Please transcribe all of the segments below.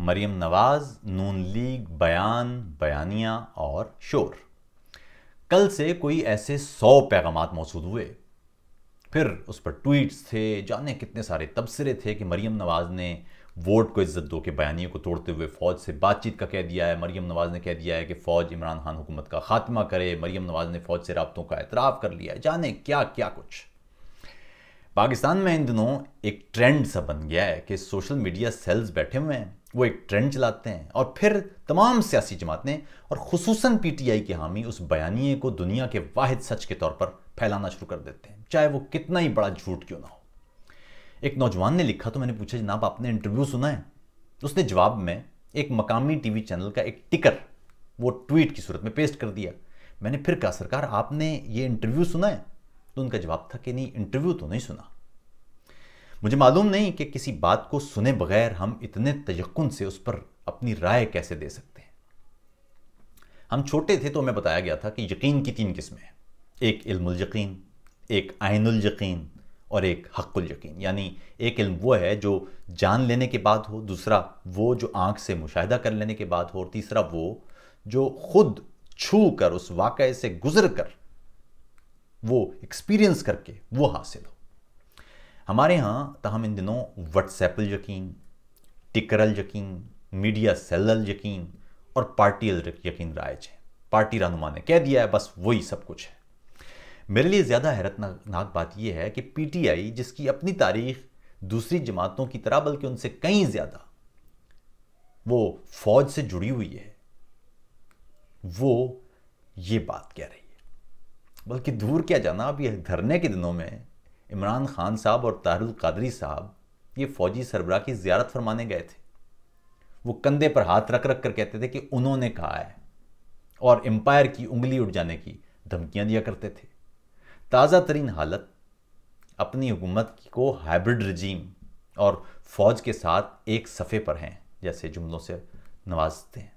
मरीम नवाज़ नून league बयान बयानिया और शोर कल से कोई ऐसे सौ पैगाम मौसू हुए फिर उस पर ट्वीट्स थे जाने कितने सारे तबसरे थे कि मरीम नवाज़ ने वोट को इज्जत दो के बयानियों को तोड़ते हुए फ़ौज से बातचीत का कह दिया है मरीम नवाज़ ने कह दिया है कि फ़ौज इमरान खान हुकूमत का खात्मा करे मरीम नवाज़ ने फ़ौज से रबतों का एतराफ़ कर लिया है जाने क्या क्या कुछ पाकिस्तान में इन दिनों एक ट्रेंड सा बन गया है कि सोशल मीडिया सेल्स बैठे हुए हैं वो एक ट्रेंड चलाते हैं और फिर तमाम सियासी जमातें और खसूस पी टी आई के हामी उस बयानी को दुनिया के वाद सच के तौर पर फैलाना शुरू कर देते हैं चाहे वो कितना ही बड़ा झूठ क्यों ना हो एक नौजवान ने लिखा तो मैंने पूछा जनाब आपने इंटरव्यू सुना है उसने जवाब में एक मकामी टीवी चैनल का एक टिकर वो ट्वीट की सूरत में पेस्ट कर दिया मैंने फिर कहा सरकार आपने ये इंटरव्यू सुना है तो उनका जवाब था कि नहीं इंटरव्यू तो नहीं सुना मुझे मालूम नहीं कि किसी बात को सुने बगैर हम इतने तयकुन से उस पर अपनी राय कैसे दे सकते हैं हम छोटे थे तो हमें बताया गया था कि यकीन की तीन किस्में हैं एक इल्मुल यकीन एक आइनुल यकीन और एक हक्कुल यकीन यानी एक इल्म वो है जो जान लेने के बाद हो दूसरा वो जो आँख से मुशाहिदा कर लेने के बाद हो और तीसरा वो जो खुद छू कर उस वाक़े से गुज़र कर वो एक्सपीरियंस करके वो हासिल हो हमारे यहाँ हम इन दिनों व्हाट्सएपल यकीन टिकरल यकीन मीडिया सेलल यकीन और पार्टियल यकीन रायज है पार्टी रहनुमा ने कह दिया है बस वही सब कुछ है मेरे लिए ज़्यादा हैरतनाक बात यह है कि पीटीआई जिसकी अपनी तारीख दूसरी जमातों की तरह बल्कि उनसे कहीं ज़्यादा वो फौज से जुड़ी हुई है वो ये बात कह रही है बल्कि दूर क्या जाना अब धरने के दिनों में इमरान खान साहब और ताहरुल कादरी साहब ये फौजी सरबरा की ज्यारत फरमाने गए थे वो कंधे पर हाथ रख रख कर कहते थे कि उन्होंने कहा है और एम्पायर की उंगली उठ जाने की धमकियां दिया करते थे ताज़ा तरीन हालत अपनी हुकूमत को हाइब्रिड रजीम और फौज के साथ एक सफ़े पर हैं जैसे जुमलों से नवाजते हैं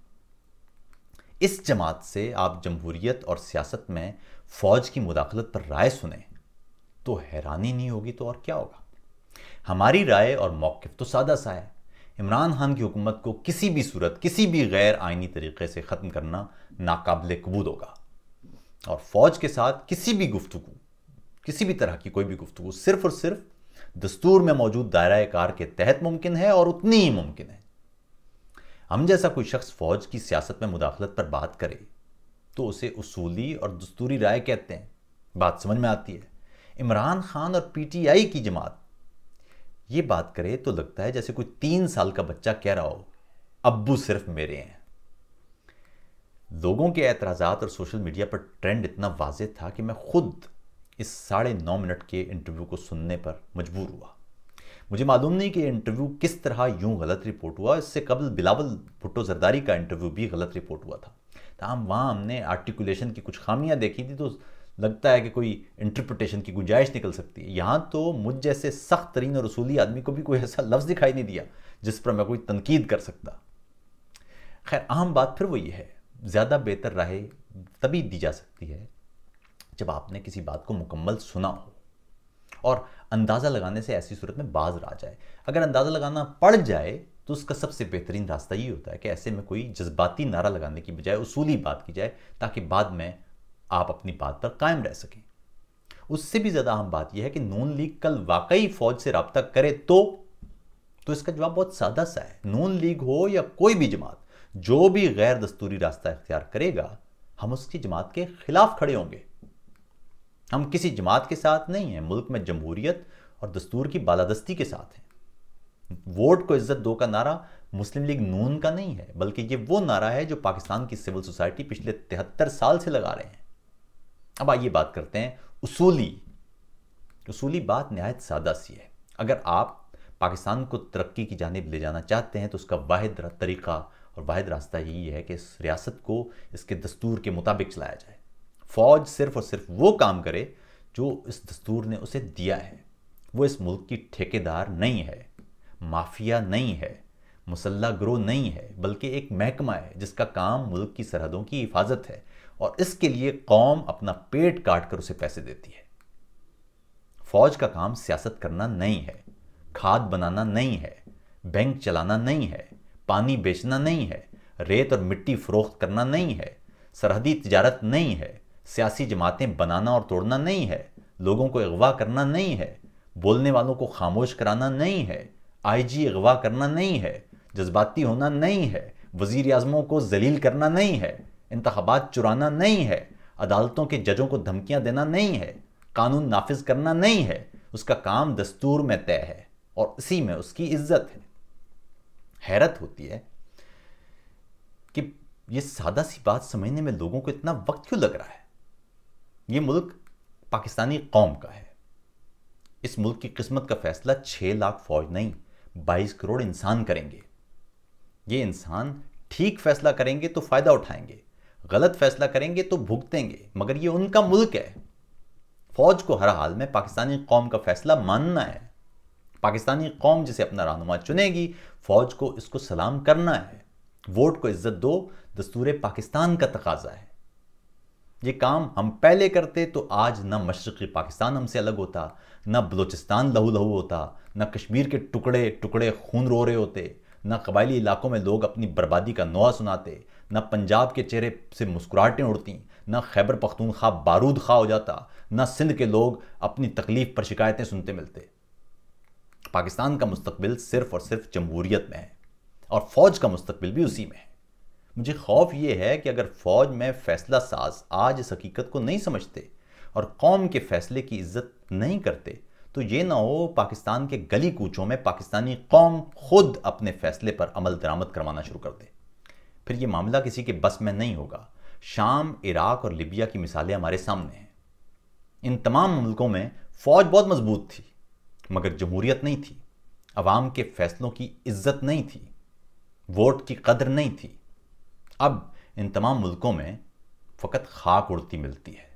इस जमात से आप जमहूरियत और सियासत में फ़ौज की मुदाखलत पर राय सुने तो हैरानी नहीं होगी तो और क्या होगा हमारी राय और मौकफ तो सादा सा है इमरान खान की हुकूमत को किसी भी सूरत किसी भी गैर आइनी तरीके से ख़त्म करना नाकबिल कबूल होगा और फ़ौज के साथ किसी भी गुफ्तु किसी भी तरह की कोई भी गुफ्तु सिर्फ और सिर्फ दस्तूर में मौजूद दायरा कार के तहत मुमकिन है और उतनी ही मुमकिन है हम जैसा कोई शख्स फौज की सियासत में मुदाखलत पर बात करे तो उसे उसूली और दस्तूरी राय कहते हैं बात समझ में आती है इमरान खान और पीटीआई की जमात ये बात करे तो लगता है जैसे कोई तीन साल का बच्चा कह रहा हो अब्बू सिर्फ मेरे हैं लोगों के एतराज़ात और सोशल मीडिया पर ट्रेंड इतना वाज था कि मैं खुद इस साढ़े नौ मिनट के इंटरव्यू को सुनने पर मजबूर हुआ मुझे मालूम नहीं कि इंटरव्यू किस तरह यूं गलत रिपोर्ट हुआ इससे कबल बिलावल भुट्टो जरदारी का इंटरव्यू भी गलत रिपोर्ट हुआ था तमाम वहाँ हमने आर्टिकुलेशन की कुछ खामियां देखी थी तो लगता है कि कोई इंटरप्रटेशन की गुंजाइश निकल सकती है यहाँ तो मुझ जैसे सख्त तरीन और रसूली आदमी को भी कोई ऐसा लफ्ज़ दिखाई नहीं दिया जिस पर मैं कोई तनकीद कर सकता खैर अहम बात फिर वो ये है ज़्यादा बेहतर राय तभी दी जा सकती है जब आपने किसी बात को मुकम्मल सुना हो और अंदाज़ा लगाने से ऐसी सूरत में बाज आ जाए अगर अंदाज़ा लगाना पड़ जाए तो उसका सबसे बेहतरीन रास्ता ये होता है कि ऐसे में कोई जज्बाती नारा लगाने की बजाय उसूली बात की जाए ताकि बाद में आप अपनी बात पर कायम रह सकें उससे भी ज्यादा अहम बात यह है कि नून लीग कल वाकई फौज से रबता करे तो तो इसका जवाब बहुत सादा सा है नून लीग हो या कोई भी जमात जो भी गैर दस्तूरी रास्ता इख्तियार करेगा हम उसकी जमात के खिलाफ खड़े होंगे हम किसी जमात के साथ नहीं हैं मुल्क में जमहूरियत और दस्तूर की बालादस्ती के साथ हैं वोट को इज्जत दो का नारा मुस्लिम लीग नून का नहीं है बल्कि ये वो नारा है जो पाकिस्तान की सिविल सोसाइटी पिछले तिहत्तर साल से लगा रहे हैं अब आइए बात करते हैं उसूली उसूली बात नहायत सादा सी है अगर आप पाकिस्तान को तरक्की की जानब ले जाना चाहते हैं तो उसका वाद तरीका और वाद रास्ता यही है कि इस रियासत को इसके दस्तूर के मुताबिक चलाया जाए फ़ौज सिर्फ और सिर्फ वो काम करे जो इस दस्तूर ने उसे दिया है वो इस मुल्क की ठेकेदार नहीं है माफिया नहीं है मुसल्ला ग्रोह नहीं है बल्कि एक महकमा है जिसका काम मुल्क की सरहदों की हिफाजत है और इसके लिए कौम अपना पेट काट कर उसे पैसे देती है फौज का काम सियासत करना नहीं है खाद बनाना नहीं है बैंक चलाना नहीं है पानी बेचना नहीं है रेत और मिट्टी फरोख्त करना नहीं है सरहदी तजारत नहीं है सियासी जमातें बनाना और तोड़ना नहीं है लोगों को अगवा करना नहीं है बोलने वालों को खामोश कराना नहीं है आईजी अगवा करना नहीं है जज्बाती होना नहीं है वजीर आजमों को जलील करना नहीं है इंतबात चुराना नहीं है अदालतों के जजों को धमकियां देना नहीं है कानून नाफिज करना नहीं है उसका काम दस्तूर में तय है और इसी में उसकी इज्जत है हैरत होती है कि यह सादा सी बात समझने में लोगों को इतना वक्त क्यों लग रहा है यह मुल्क पाकिस्तानी कौम का है इस मुल्क की किस्मत का फैसला छह लाख फौज नहीं बाईस करोड़ इंसान करेंगे ये इंसान ठीक फैसला करेंगे तो फ़ायदा उठाएंगे गलत फैसला करेंगे तो भुगतेंगे मगर ये उनका मुल्क है फौज को हर हाल में पाकिस्तानी कौम का फैसला मानना है पाकिस्तानी कौम जिसे अपना रहनुमा चुनेगी फौज को इसको सलाम करना है वोट को इज्जत दो दस्तूर पाकिस्तान का तकाजा है ये काम हम पहले करते तो आज ना मशरक़ी पाकिस्तान हमसे अलग होता ना बलूचिस्तान लहू लहू होता ना कश्मीर के टुकड़े टुकड़े खून रो रहे होते ना कबायली इलाकों में लोग अपनी बर्बादी का नोआ सुनाते ना पंजाब के चेहरे से मुस्कुराहटें उड़ती ना खैबर पख्तूनख्वा बारूद खा हो जाता ना सिंध के लोग अपनी तकलीफ पर शिकायतें सुनते मिलते पाकिस्तान का मुस्तबिल सिर्फ और सिर्फ जमहूरीत में है और फौज का मुस्तबिल भी उसी में है मुझे खौफ ये है कि अगर फौज में फैसला साज आज इस हकीकत को नहीं समझते और कौम के फैसले की इज्जत नहीं करते तो ये ना हो पाकिस्तान के गली कूचों में पाकिस्तानी कौम खुद अपने फैसले पर अमल दरामद करवाना शुरू कर दे फिर ये मामला किसी के बस में नहीं होगा शाम इराक और लिबिया की मिसालें हमारे सामने हैं इन तमाम मुल्कों में फौज बहुत मजबूत थी मगर जमहूरियत नहीं थी अवाम के फैसलों की इज्जत नहीं थी वोट की कदर नहीं थी अब इन तमाम मुल्कों में फ़कत खाक उड़ती मिलती है